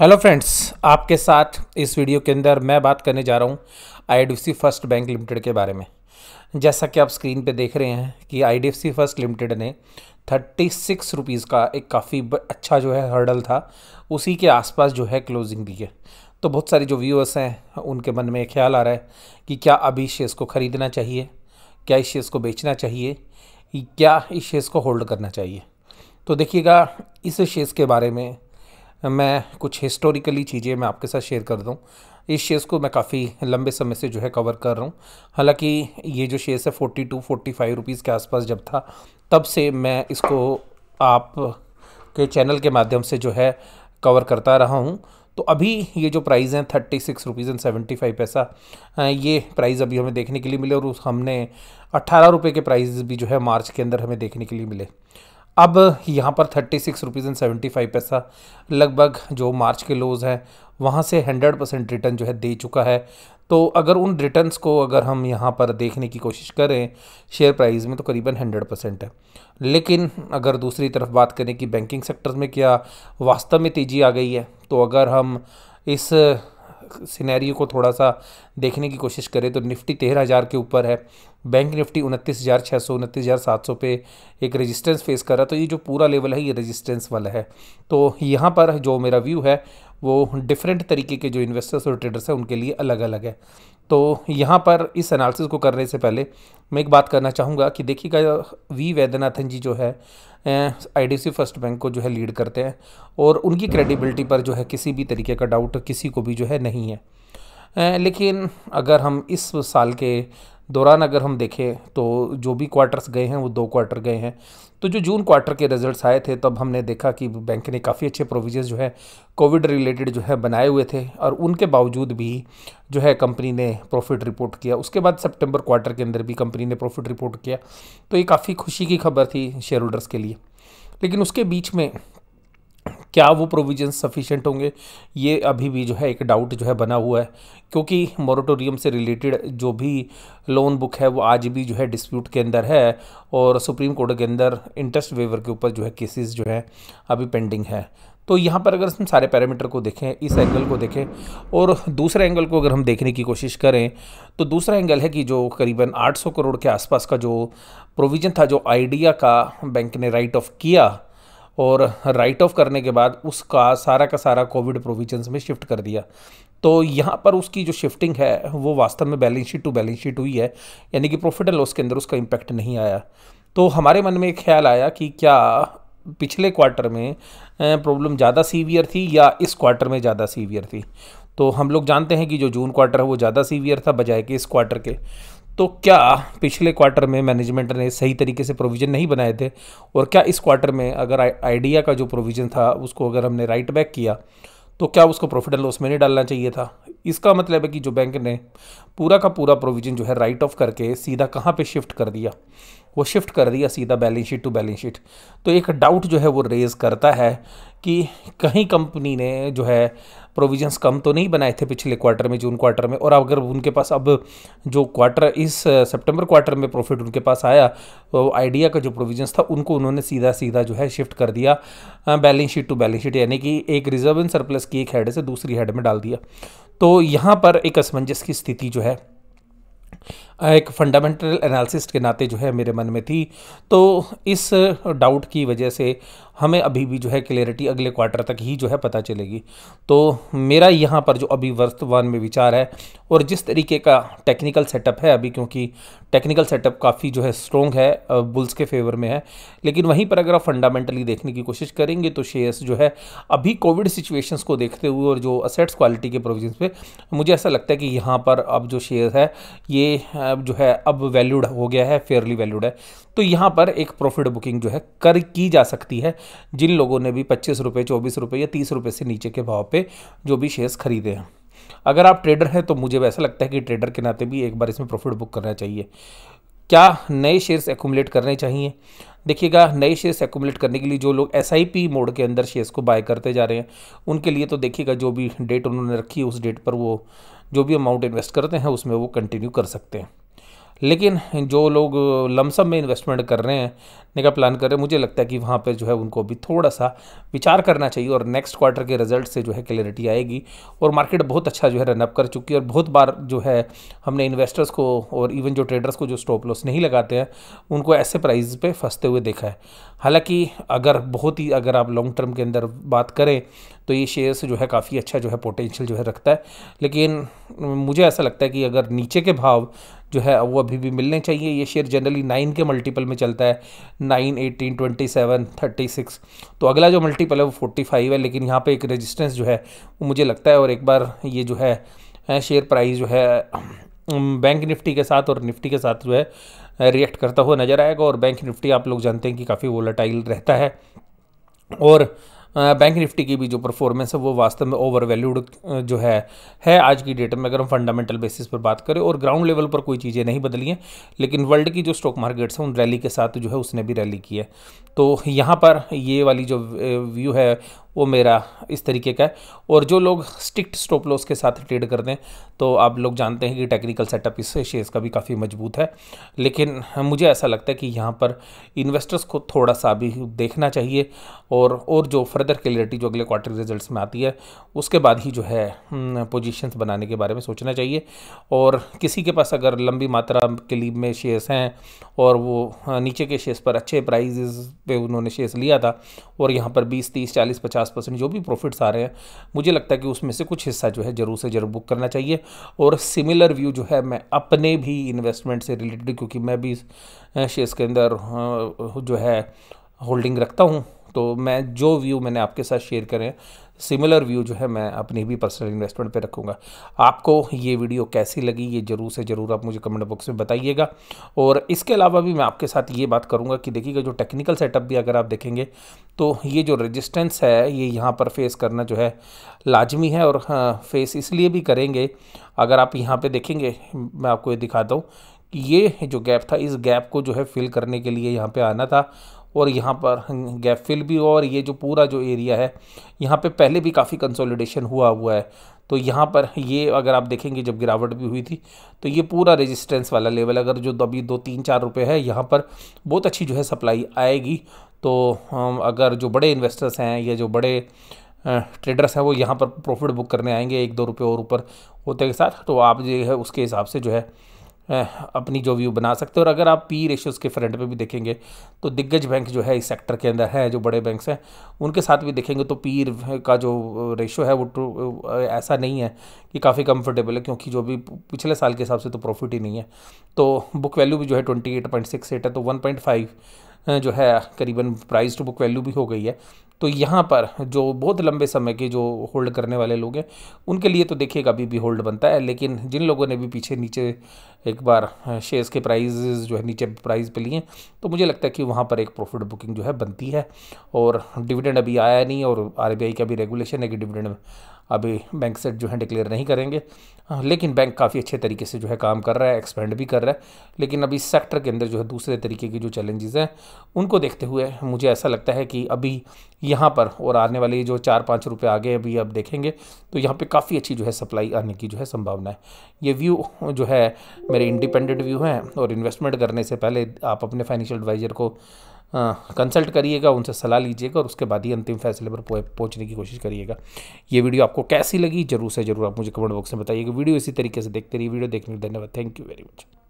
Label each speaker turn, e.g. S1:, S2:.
S1: hello friends आपके साथ इस वीडियो के अंदर मैं बात करने जा रहा हूँ आई फर्स्ट बैंक लिमिटेड के बारे में जैसा कि आप स्क्रीन पे देख रहे हैं कि आई फर्स्ट लिमिटेड ने थर्टी सिक्स रुपीज़ का एक काफ़ी अच्छा जो है हर्डल था उसी के आसपास जो है क्लोजिंग दी है तो बहुत सारे जो व्यूअर्स हैं उनके मन में ख्याल आ रहा है कि क्या अभी शेयर्स को ख़रीदना चाहिए क्या इस शेयर्स को बेचना चाहिए क्या इस शेयर्स को होल्ड करना चाहिए तो देखिएगा इस शेयर्स के बारे में मैं कुछ हिस्टोरिकली चीज़ें मैं आपके साथ शेयर कर दूँ इस शेयर्स को मैं काफ़ी लंबे समय से जो है कवर कर रहा हूँ हालांकि ये जो शेयर्स है forty to forty five rupees के आसपास जब था तब से मैं इसको आप के चैनल के माध्यम से जो है कवर करता रहा हूँ तो अभी ये जो प्राइस हैं thirty six rupees and seventy five पैसा ये प्राइस अभी हमें देखने के लिए मिले और हमने अट्ठारह रुपये के प्राइस भी जो है मार्च के अंदर हमें देखने के लिए मिले अब यहाँ पर thirty six rupees and seventy five पैसा लगभग जो मार्च के लोज है वहाँ से हंड्रेड परसेंट रिटर्न जो है दे चुका है तो अगर उन रिटर्न्स को अगर हम यहाँ पर देखने की कोशिश करें शेयर प्राइस में तो करीबन हंड्रेड परसेंट है लेकिन अगर दूसरी तरफ बात करें कि बैंकिंग सेक्टर में क्या वास्तव में तेज़ी आ गई है तो अगर हम इस सिनेरियो को थोड़ा सा देखने की कोशिश करें तो निफ्टी तेरह हज़ार के ऊपर है बैंक निफ्टी उनतीस हज़ार छः सौ उनतीस हज़ार सात सौ पे एक रेजिस्टेंस फेस कर रहा तो ये जो पूरा लेवल है ये रेजिस्टेंस वाला है तो यहाँ पर जो मेरा व्यू है वो डिफरेंट तरीके के जो इन्वेस्टर्स और ट्रेडर्स हैं उनके लिए अलग अलग है तो यहाँ पर इस एनालिसिस को करने से पहले मैं एक बात करना चाहूँगा कि देखिएगा वी वैद्यनाथन जी जो है आईडीसी फर्स्ट बैंक को जो है लीड करते हैं और उनकी क्रेडिबिलिटी पर जो है किसी भी तरीके का डाउट किसी को भी जो है नहीं है लेकिन अगर हम इस साल के दौरान अगर हम देखें तो जो भी क्वार्टर्स गए हैं वो दो क्वार्टर गए हैं तो जो जून क्वार्टर के रिजल्ट्स आए थे तब हमने देखा कि बैंक ने काफ़ी अच्छे प्रोविजन जो है कोविड रिलेटेड जो है बनाए हुए थे और उनके बावजूद भी जो है कंपनी ने प्रॉफिट रिपोर्ट किया उसके बाद सितंबर क्वार्टर के अंदर भी कंपनी ने प्रॉफिट रिपोर्ट किया तो ये काफ़ी खुशी की खबर थी शेयर होल्डर्स के लिए लेकिन उसके बीच में क्या वो प्रोविजन सफिशेंट होंगे ये अभी भी जो है एक डाउट जो है बना हुआ है क्योंकि मोरेटोरियम से रिलेटेड जो भी लोन बुक है वो आज भी जो है डिस्प्यूट के अंदर है और सुप्रीम कोर्ट के अंदर इंटरेस्ट वेवर के ऊपर जो है केसेस जो है अभी पेंडिंग है तो यहाँ पर अगर हम सारे पैरामीटर को देखें इस एंगल को देखें और दूसरे एंगल को अगर हम देखने की कोशिश करें तो दूसरा एंगल है कि जो करीबन 800 करोड़ के आसपास का जो प्रोविज़न था जो आइडिया का बैंक ने राइट ऑफ किया और राइट ऑफ करने के बाद उसका सारा का सारा कोविड प्रोविजंस में शिफ्ट कर दिया तो यहाँ पर उसकी जो शिफ्टिंग है वो वास्तव में balance sheet to balance sheet हुई है यानी कि प्रॉफिट एंड लॉस के अंदर उसका इम्पैक्ट नहीं आया तो हमारे मन में एक ख्याल आया कि क्या पिछले क्वार्टर में प्रॉब्लम ज़्यादा सीवियर थी या इस क्वार्टर में ज़्यादा सीवियर थी तो हम लोग जानते हैं कि जो जून क्वार्टर है वो ज़्यादा सीवियर था बजाय कि इस क्वार्टर के तो क्या पिछले क्वार्टर में मैनेजमेंट ने सही तरीके से प्रोविज़न नहीं बनाए थे और क्या इस क्वार्टर में अगर आइडिया का जो प्रोविज़न था उसको अगर हमने राइट बैक किया तो क्या उसको प्रॉफिट एंड लॉस में नहीं डालना चाहिए था इसका मतलब है कि जो बैंक ने पूरा का पूरा प्रोविज़न जो है राइट ऑफ करके सीधा कहाँ पे शिफ्ट कर दिया वो शिफ्ट कर दिया सीधा balance sheet to balance sheet तो एक डाउट जो है वो रेज़ करता है कि कहीं कंपनी ने जो है प्रोविजंस कम तो नहीं बनाए थे पिछले क्वार्टर में जून क्वार्टर में और अगर उनके पास अब जो क्वार्टर इस सितंबर क्वार्टर में प्रॉफिट उनके पास आया तो आइडिया का जो प्रोविजंस था उनको उन्होंने सीधा सीधा जो है शिफ्ट कर दिया balance sheet to balance sheet यानी कि एक रिजर्व इन सरप्लस की एक हेड से दूसरी हेड में डाल दिया तो यहाँ पर एक असमंजस की स्थिति जो है एक फंडामेंटल एनालिसिस के नाते जो है मेरे मन में थी तो इस डाउट की वजह से हमें अभी भी जो है क्लियरिटी अगले क्वार्टर तक ही जो है पता चलेगी तो मेरा यहाँ पर जो अभी वर्तमान में विचार है और जिस तरीके का टेक्निकल सेटअप है अभी क्योंकि टेक्निकल सेटअप काफ़ी जो है स्ट्रॉन्ग है बुल्स के फेवर में है लेकिन वहीं पर अगर आप फंडामेंटली देखने की कोशिश करेंगे तो शेयर्स जो है अभी कोविड सिचुएशंस को देखते हुए और जो असेट्स क्वालिटी के प्रोविजन पे मुझे ऐसा लगता है कि यहाँ पर अब जो शेयर है ये जो है अब वैल्यूड हो गया है फेयरली वैल्यूड है तो यहाँ पर एक प्रॉफिट बुकिंग जो है कर की जा सकती है जिन लोगों ने भी पच्चीस रुपये चौबीस रुपये या तीस रुपये से नीचे के भाव पे जो भी शेयर्स खरीदे हैं अगर आप ट्रेडर हैं तो मुझे वैसा लगता है कि ट्रेडर के नाते भी एक बार इसमें प्रॉफिट बुक करना चाहिए क्या नए शेयर्स एकूमलेट करने चाहिए देखिएगा नए शेयर्स एकूमलेट करने के लिए जो लोग एस मोड के अंदर शेयर्स को बाय करते जा रहे हैं उनके लिए तो देखिएगा जो भी डेट उन्होंने रखी है उस डेट पर वो जो भी अमाउंट इन्वेस्ट करते हैं उसमें वो कंटिन्यू कर सकते हैं लेकिन जो लोग लमसम में इन्वेस्टमेंट कर रहे हैं निका प्लान कर रहे हैं मुझे लगता है कि वहाँ पर जो है उनको भी थोड़ा सा विचार करना चाहिए और नेक्स्ट क्वार्टर के रिजल्ट से जो है क्लैरिटी आएगी और मार्केट बहुत अच्छा जो है रनअप कर चुकी है और बहुत बार जो है हमने इन्वेस्टर्स को और इवन जो ट्रेडर्स को जो स्टॉप लॉस नहीं लगाते हैं उनको ऐसे प्राइज पर फंसते हुए देखा है हालाँकि अगर बहुत ही अगर आप लॉन्ग टर्म के अंदर बात करें तो ये शेयर्स जो है काफ़ी अच्छा जो है पोटेंशियल जो है रखता है लेकिन मुझे ऐसा लगता है कि अगर नीचे के भाव जो है वो अभी भी मिलने चाहिए ये शेयर जनरली नाइन के मल्टीपल में चलता है nine eighteen twenty seven thirty six तो अगला जो मल्टीपल है वो फोर्टी फाइव है लेकिन यहाँ पे एक रेजिस्टेंस जो है वो मुझे लगता है और एक बार ये जो है शेयर प्राइस जो है बैंक निफ्टी के साथ और निफ्टी के साथ जो है रिएक्ट करता हुआ नज़र आएगा और बैंक निफ्टी आप लोग जानते हैं कि काफ़ी वोलाटाइल रहता है और बैंक निफ्टी की भी जो परफॉर्मेंस है वो वास्तव में ओवर वैल्यूड जो है है आज की डेट में अगर हम फंडामेंटल बेसिस पर बात करें और ग्राउंड लेवल पर कोई चीज़ें नहीं बदली हैं लेकिन वर्ल्ड की जो स्टॉक मार्केट्स हैं उन रैली के साथ जो है उसने भी रैली की है तो यहाँ पर ये वाली जो व्यू है वो मेरा इस तरीके का है और जो लोग स्ट्रिक्ट स्टॉप लॉस के साथ ट्रेड करते हैं तो आप लोग जानते हैं कि टेक्निकल सेटअप इस शेयर्स का भी काफ़ी मजबूत है लेकिन मुझे ऐसा लगता है कि यहाँ पर इन्वेस्टर्स को थोड़ा सा भी देखना चाहिए और और जो फर्दर क्लियरिटी जो अगले क्वार्टर रिजल्ट्स में आती है उसके बाद ही जो है पोजिशन हम्म, बनाने के बारे में सोचना चाहिए और किसी के पास अगर लंबी मात्रा के लिए में शेयर्स हैं और वो हाँ, नीचे के शेयर्स पर अच्छे प्राइज़ पे उन्होंने शेयर्स लिया था और यहाँ पर बीस तीस चालीस पचास पचास परसेंट जो भी प्रॉफिट्स आ रहे हैं मुझे लगता है कि उसमें से कुछ हिस्सा जो है ज़रूर से ज़रूर बुक करना चाहिए और सिमिलर व्यू जो है मैं अपने भी इन्वेस्टमेंट से रिलेटेड क्योंकि मैं भी शेयर्स के अंदर जो है होल्डिंग रखता हूँ तो मैं जो व्यू मैंने आपके साथ शेयर करें सिमिलर व्यू जो है मैं अपनी भी पर्सनल इन्वेस्टमेंट पे रखूँगा आपको ये वीडियो कैसी लगी ये ज़रूर से ज़रूर आप मुझे कमेंट बॉक्स में बताइएगा और इसके अलावा भी मैं आपके साथ ये बात करूँगा कि देखिएगा जो टेक्निकल सेटअप भी अगर आप देखेंगे तो ये जो रजिस्टेंस है ये यहाँ पर फेस करना जो है लाजमी है और हाँ, फेस इसलिए भी करेंगे अगर आप यहाँ पर देखेंगे मैं आपको ये दिखाता हूँ ये जो गैप था इस गैप को जो है फिल करने के लिए यहाँ पे आना था और यहाँ पर गैप फिल भी हुआ और ये जो पूरा जो एरिया है यहाँ पे पहले भी काफ़ी कंसोलिडेशन हुआ हुआ है तो यहाँ पर ये अगर आप देखेंगे जब गिरावट भी हुई थी तो ये पूरा रेजिस्टेंस वाला लेवल अगर जो अभी दो तीन चार रुपये है यहाँ पर बहुत अच्छी जो है सप्लाई आएगी तो अगर जो बड़े इन्वेस्टर्स हैं या जो बड़े ट्रेडर्स हैं वो यहाँ पर प्रॉफिट बुक करने आएंगे एक दो रुपये और ऊपर होते के साथ तो आप जो है उसके हिसाब से जो है अपनी जो व्यू बना सकते हो और अगर आप पी रेशियोज़ के फ्रंट पे भी देखेंगे तो दिग्गज बैंक जो है इस सेक्टर के अंदर है जो बड़े बैंक्स हैं उनके साथ भी देखेंगे तो पी का जो रेशो है वो ऐसा नहीं है कि काफ़ी कंफर्टेबल है क्योंकि जो भी पिछले साल के हिसाब से तो प्रॉफिट ही नहीं है तो बुक वैल्यू भी जो है twenty eight point six eight है तो वन पॉइंट फाइव जो है करीबन प्राइस टू बुक वैल्यू भी हो गई है तो यहाँ पर जो बहुत लंबे समय के जो होल्ड करने वाले लोग हैं उनके लिए तो देखिएगा अभी भी होल्ड बनता है लेकिन जिन लोगों ने भी पीछे नीचे एक बार शेयर्स के प्राइस जो है नीचे प्राइस पे लिए तो मुझे लगता है कि वहाँ पर एक प्रॉफिट बुकिंग जो है बनती है और डिविडेंड अभी आया नहीं और आर का भी रेगुलेशन है कि डिविडेंड अभी बैंक सेट जो है डिक्लेयर नहीं करेंगे हाँ, लेकिन बैंक काफ़ी अच्छे तरीके से जो है काम कर रहा है एक्सपेंड भी कर रहा है लेकिन अभी सेक्टर के अंदर जो है दूसरे तरीके की जो चैलेंजेस हैं उनको देखते हुए मुझे ऐसा लगता है कि अभी यहाँ पर और आने वाले जो चार पाँच रुपये आगे अभी आप देखेंगे तो यहाँ पर काफ़ी अच्छी जो है सप्लाई आने की जो है संभावना है ये व्यू जो है मेरे इंडिपेंडेंट व्यू हैं और इन्वेस्टमेंट करने से पहले आप अपने फाइनेंशियल एडवाइज़र को कंसल्ट हाँ, करिएगा उनसे सलाह लीजिएगा और उसके बाद ही अंतिम फैसले पर पहुंचने की कोशिश करिएगा ये वीडियो आपको कैसी लगी जरूर से जरूर आप मुझे कमेंट बॉक्स में बताइएगा वीडियो इसी तरीके से देखते रहिए वीडियो देखने के धन्यवाद थैंक यू वेरी मच